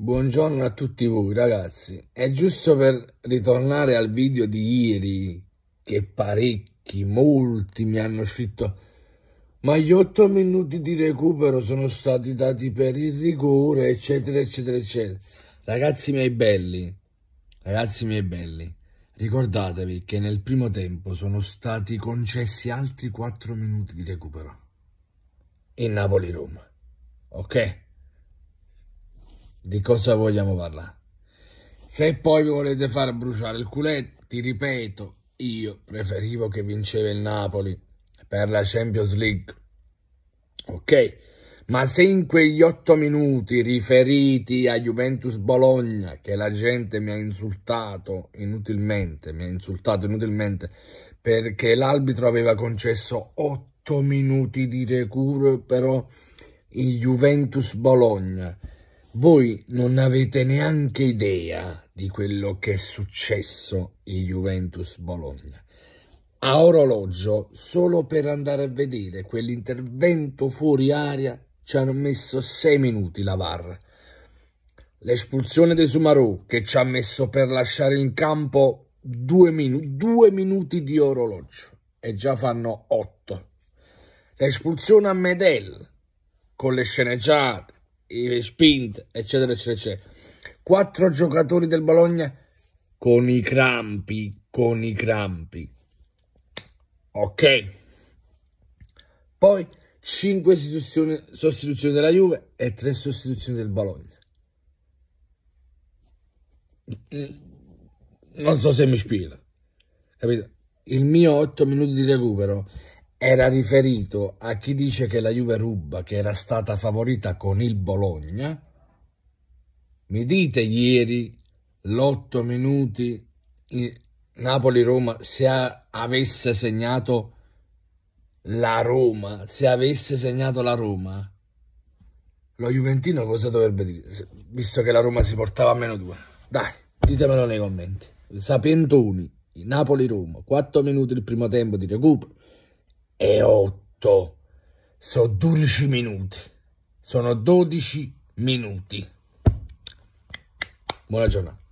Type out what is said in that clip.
Buongiorno a tutti voi ragazzi, è giusto per ritornare al video di ieri che parecchi, molti mi hanno scritto ma gli otto minuti di recupero sono stati dati per il rigore eccetera eccetera eccetera ragazzi miei belli, ragazzi miei belli ricordatevi che nel primo tempo sono stati concessi altri 4 minuti di recupero in Napoli-Roma, ok? di cosa vogliamo parlare. Se poi vi volete far bruciare il culetto, ti ripeto, io preferivo che vinceva il Napoli per la Champions League. Ok, ma se in quegli otto minuti riferiti a Juventus Bologna, che la gente mi ha insultato inutilmente, mi ha insultato inutilmente, perché l'arbitro aveva concesso otto minuti di recupero però in Juventus Bologna, voi non avete neanche idea di quello che è successo in Juventus Bologna. A orologio, solo per andare a vedere quell'intervento fuori aria, ci hanno messo sei minuti la barra. L'espulsione di Sumarò, che ci ha messo per lasciare in campo due, minu due minuti di orologio, e già fanno otto. L'espulsione a Medel, con le sceneggiate, Spint, eccetera, eccetera, eccetera. Quattro giocatori del Bologna con i crampi, con i crampi. Ok. Poi 5 sostituzioni, sostituzioni della Juve e 3 sostituzioni del Bologna. Non so se mi spiego. Capito? Il mio 8 minuti di recupero era riferito a chi dice che la Juve ruba, che era stata favorita con il Bologna. Mi dite ieri, l'otto minuti Napoli-Roma, se avesse segnato la Roma, se avesse segnato la Roma, lo Juventino cosa dovrebbe dire? Visto che la Roma si portava a meno due. Dai, ditemelo nei commenti. Sapientoni, Napoli-Roma, 4 minuti il primo tempo di recupero e 8. Sono 12 minuti. Sono 12 minuti. Buona giornata.